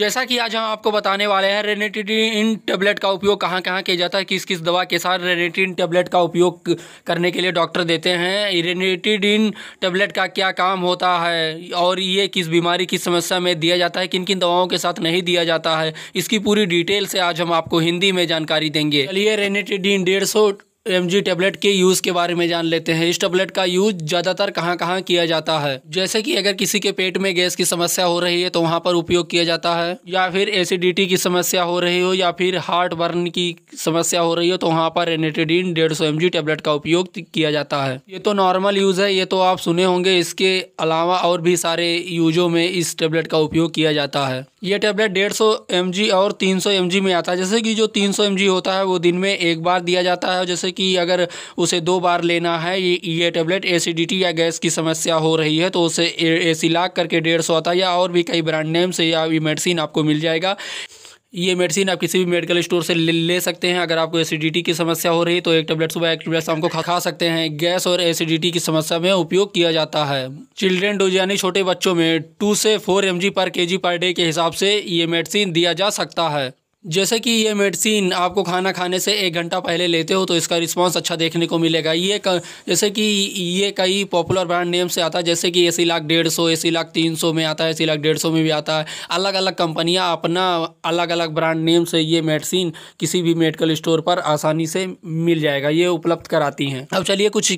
जैसा कि आज हम आपको बताने वाले हैं रेनेटिडिन टेबलेट का उपयोग कहाँ कहाँ किया जाता है किस किस दवा के साथ रेनेटिन टेबलेट का उपयोग करने के लिए डॉक्टर देते हैं रेनेटिडिन टेबलेट का क्या काम होता है और ये किस बीमारी की समस्या में दिया जाता है किन किन दवाओं के साथ नहीं दिया जाता है इसकी पूरी डिटेल से आज हम आपको हिंदी में जानकारी देंगे चलिए रेनेटिडिन डेढ़ एम टेबलेट के यूज़ के बारे में जान लेते हैं इस टेबलेट का यूज ज़्यादातर कहाँ कहाँ किया जाता है जैसे कि अगर किसी के पेट में गैस की समस्या हो रही है तो वहाँ पर उपयोग किया जाता है या फिर एसिडिटी की समस्या हो रही हो या फिर हार्ट बर्न की समस्या हो रही हो तो वहाँ पर एनेटेडीन डेढ़ सौ एम टेबलेट का उपयोग किया जाता है ये तो नॉर्मल यूज़ है ये तो आप सुने होंगे इसके अलावा और भी सारे यूजों में इस टेबलेट का उपयोग किया जाता है यह टैबलेट डेढ़ सौ और तीन सौ में आता है जैसे कि जो तीन सौ होता है वो दिन में एक बार दिया जाता है जैसे कि अगर उसे दो बार लेना है ये ये टैबलेट एसिडिटी या गैस की समस्या हो रही है तो उसे ए सी लाग करके डेढ़ सौ आता है या और भी कई ब्रांड नेम से या मेडिसिन आपको मिल जाएगा ये मेडिसिन आप किसी भी मेडिकल स्टोर से ले, ले सकते हैं अगर आपको एसिडिटी की समस्या हो रही तो एक टेबलेट सुबह एक टेबलेट शाम को खा, खा सकते हैं गैस और एसिडिटी की समस्या में उपयोग किया जाता है चिल्ड्रेन डोज यानी छोटे बच्चों में टू से फोर एम पर के पर डे के हिसाब से ये मेडिसिन दिया जा सकता है जैसे कि ये मेडिसिन आपको खाना खाने से एक घंटा पहले लेते हो तो इसका रिस्पांस अच्छा देखने को मिलेगा ये क, जैसे कि ये कई पॉपुलर ब्रांड नेम से आता है जैसे कि एसी लाख डेढ़ सौ एसी लाख तीन सौ में आता है एसी लाख डेढ़ सौ में भी आता है अलग अलग कंपनियां अपना अलग अलग ब्रांड नेम से ये मेडिसिन किसी भी मेडिकल स्टोर पर आसानी से मिल जाएगा ये उपलब्ध कराती हैं अब चलिए कुछ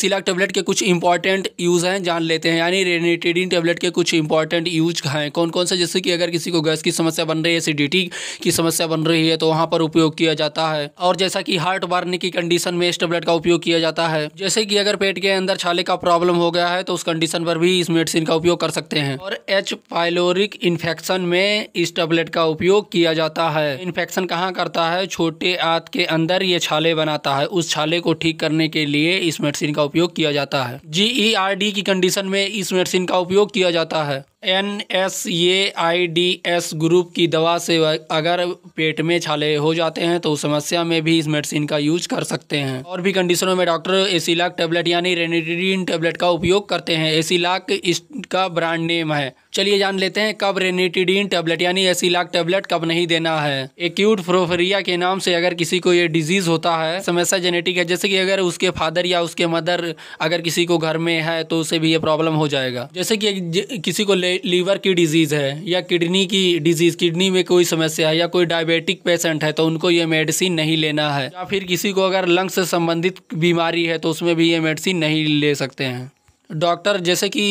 सी लाख टेबलेट के कुछ इंपॉर्टेंट यूज़ हैं जान लेते हैं यानी रेनिटेडिन टेबलेट के कुछ इंपॉर्टेंट यूज हैं कौन कौन से जैसे कि अगर किसी को गैस की समस्या बन रही है एसिडिटी किस समस्या बन रही है तो वहाँ पर उपयोग किया जाता है और जैसा कि हार्ट वार्निंग की कंडीशन में इस टेबलेट का उपयोग किया जाता है जैसे कि अगर पेट के अंदर छाले का प्रॉब्लम हो गया है तो उस कंडीशन पर भी इस मेडिसिन का उपयोग कर सकते हैं और एच पाइलोरिक इन्फेक्शन में इस टेबलेट का उपयोग किया जाता है इन्फेक्शन कहाँ करता है छोटे आत के अंदर ये छाले बनाता है उस छाले को ठीक करने के लिए इस मेडिसिन का उपयोग किया जाता है जी e की कंडीशन में इस मेडिसिन का उपयोग किया जाता है N S A I D S group की दवा से अगर पेट में छाले हो जाते हैं तो उस समस्या में भी इस मेडिसिन का यूज कर सकते हैं और भी कंडीशनों में डॉक्टर एसीलाक टेबलेट यानी रेनिडीन टेबलेट का उपयोग करते हैं एसीलाक इसका ब्रांड नेम है चलिए जान लेते हैं कब रेनिटिडीन टेबलेट यानी एसीलाक टेबलेट कब नहीं देना है एक्यूट फ्रोफेरिया के नाम से अगर किसी को ये डिजीज होता है समस्या जेनेटिक है जैसे कि अगर उसके फादर या उसके मदर अगर किसी को घर में है तो उसे भी ये प्रॉब्लम हो जाएगा जैसे कि किसी को ले लीवर की डिजीज़ है या किडनी की डिजीज़ किडनी में कोई समस्या है या कोई डायबिटिक पेशेंट है तो उनको ये मेडिसिन नहीं लेना है या फिर किसी को अगर लंग्स से संबंधित बीमारी है तो उसमें भी ये मेडिसिन नहीं ले सकते हैं डॉक्टर जैसे कि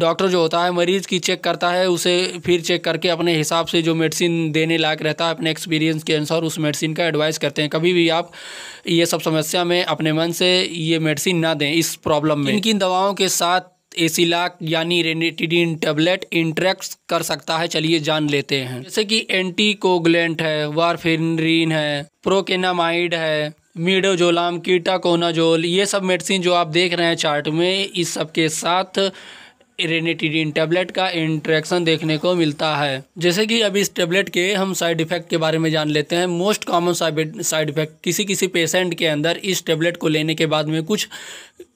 डॉक्टर जो होता है मरीज़ की चेक करता है उसे फिर चेक करके अपने हिसाब से जो मेडिसिन देने लायक रहता है अपने एक्सपीरियंस के अनुसार उस मेडिसिन का एडवाइस करते हैं कभी भी आप ये सब समस्या में अपने मन से ये मेडिसिन ना दें इस प्रॉब्लम में इनकी दवाओं के साथ एसिलाक यानी रेनेटिडिन टेबलेट इंट्रैक्ट कर सकता है चलिए जान लेते हैं जैसे कि एंटीकोगलेंट है वारफेनरीन है प्रोकेनामाइड है मीडोजोलाम कीटाकोनाजोल ये सब मेडिसिन जो आप देख रहे हैं चार्ट में इस सब के साथ रेनेटिडिन टैबलेट का इंट्रैक्शन देखने को मिलता है जैसे कि अभी इस टैबलेट के हम साइड इफेक्ट के बारे में जान लेते हैं मोस्ट कॉमन साइड इफेक्ट किसी किसी पेशेंट के अंदर इस टैबलेट को लेने के बाद में कुछ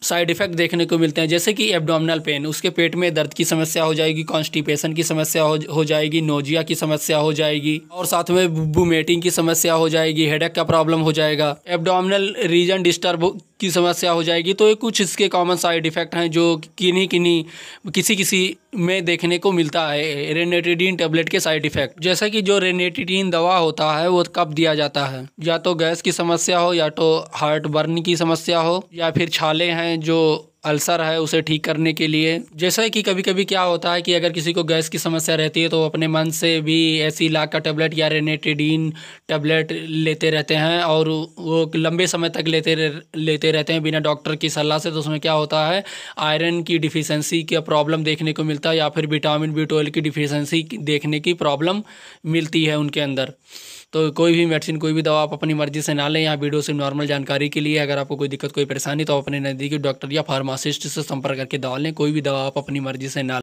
साइड इफेक्ट देखने को मिलते हैं जैसे कि एबडोमिनल पेन उसके पेट में दर्द की समस्या हो जाएगी कॉन्स्टिपेशन की समस्या हो, हो जाएगी नोजिया की समस्या हो जाएगी और साथ में बुमेटिंग की समस्या हो जाएगी हेडेक का प्रॉब्लम हो जाएगा एबडोमिनल रीजन डिस्टर्ब की समस्या हो जाएगी तो ये कुछ इसके कॉमन साइड इफ़ेक्ट हैं जो किन्हीं किन्हीं किसी किसी में देखने को मिलता है रेनेटिडीन टेबलेट के साइड इफ़ेक्ट जैसे कि जो रेनेटिडीन दवा होता है वो कब दिया जाता है या तो गैस की समस्या हो या तो हार्ट बर्न की समस्या हो या फिर छाले हैं जो अल्सर है उसे ठीक करने के लिए जैसे कि कभी कभी क्या होता है कि अगर किसी को गैस की समस्या रहती है तो अपने मन से भी ऐसी लाख का टेबलेट या रेनेटिडीन टैबलेट लेते रहते हैं और वो लंबे समय तक लेते लेते रहते हैं बिना डॉक्टर की सलाह से तो उसमें क्या होता है आयरन की डिफिशेंसी का प्रॉब्लम देखने को मिलता है या फिर विटामिन बी की डिफिशेंसी देखने की प्रॉब्लम मिलती है उनके अंदर तो कोई भी मेडिसिन कोई भी दवा आप अपनी मर्जी से ना लें यहाँ वीडियो से नॉर्मल जानकारी के लिए अगर आपको कोई दिक्कत कोई परेशानी तो अपने नज़दीकी डॉक्टर या फार्मासिस्ट से संपर्क करके दवा लें कोई भी दवा आप अपनी मर्जी से ना